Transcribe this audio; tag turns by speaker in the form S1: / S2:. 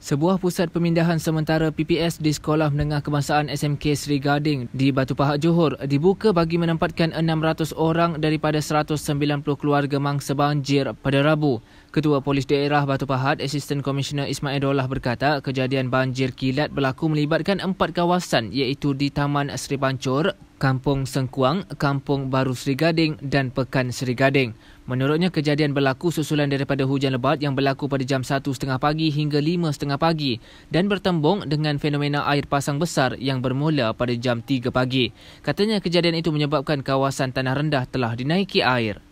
S1: Sebuah pusat pemindahan sementara PPS di Sekolah Menengah Kebangsaan SMK Sri Gading di Batu Pahat Johor dibuka bagi menempatkan 600 orang daripada 190 keluarga mangsa banjir pada Rabu. Ketua Polis Daerah Batu Pahat, Assistant Commissioner Ismail Dolah berkata kejadian banjir kilat berlaku melibatkan empat kawasan iaitu di Taman Sri Pancur, Kampung Sengkuang, Kampung Baru Seri Gading dan Pekan Seri Gading. Menurutnya kejadian berlaku susulan daripada hujan lebat yang berlaku pada jam 1.30 pagi hingga 5.30 pagi dan bertembung dengan fenomena air pasang besar yang bermula pada jam 3 pagi. Katanya kejadian itu menyebabkan kawasan tanah rendah telah dinaiki air.